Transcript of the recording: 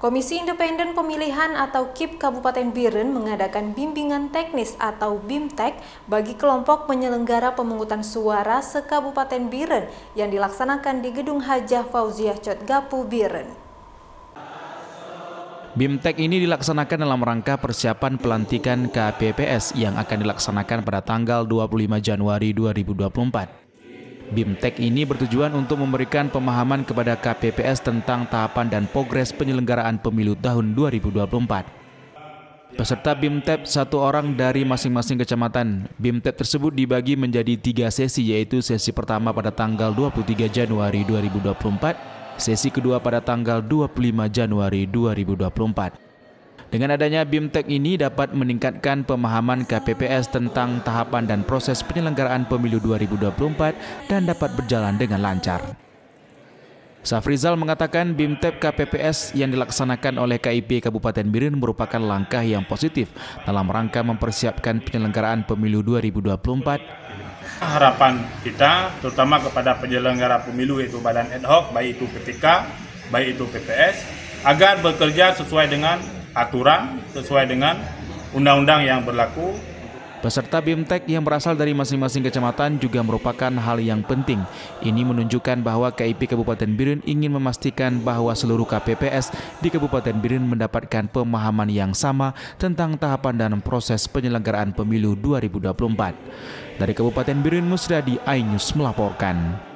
Komisi Independen Pemilihan atau KIP Kabupaten Biren mengadakan bimbingan teknis atau BIMTEK bagi kelompok penyelenggara pemungutan suara se-Kabupaten Biren yang dilaksanakan di Gedung Hajah Fauziah Cotgapu Biren. BIMTEK ini dilaksanakan dalam rangka persiapan pelantikan KPPS yang akan dilaksanakan pada tanggal 25 Januari 2024. BIMTEK ini bertujuan untuk memberikan pemahaman kepada KPPS tentang tahapan dan progres penyelenggaraan pemilu tahun 2024. Peserta bimtek satu orang dari masing-masing kecamatan. Bimtek tersebut dibagi menjadi tiga sesi yaitu sesi pertama pada tanggal 23 Januari 2024, sesi kedua pada tanggal 25 Januari 2024 dengan adanya BIMTEK ini dapat meningkatkan pemahaman KPPS tentang tahapan dan proses penyelenggaraan pemilu 2024 dan dapat berjalan dengan lancar. Safrizal mengatakan bimtek KPPS yang dilaksanakan oleh KIP Kabupaten Birin merupakan langkah yang positif dalam rangka mempersiapkan penyelenggaraan pemilu 2024. Harapan kita terutama kepada penyelenggara pemilu yaitu badan ad hoc, baik itu PPK, baik itu PPS, agar bekerja sesuai dengan aturan sesuai dengan undang-undang yang berlaku. Peserta BIMTEK yang berasal dari masing-masing kecamatan juga merupakan hal yang penting. Ini menunjukkan bahwa KIP Kabupaten Birun ingin memastikan bahwa seluruh KPPS di Kabupaten Birun mendapatkan pemahaman yang sama tentang tahapan dan proses penyelenggaraan pemilu 2024. Dari Kabupaten Birun, Musradi Ainyus melaporkan.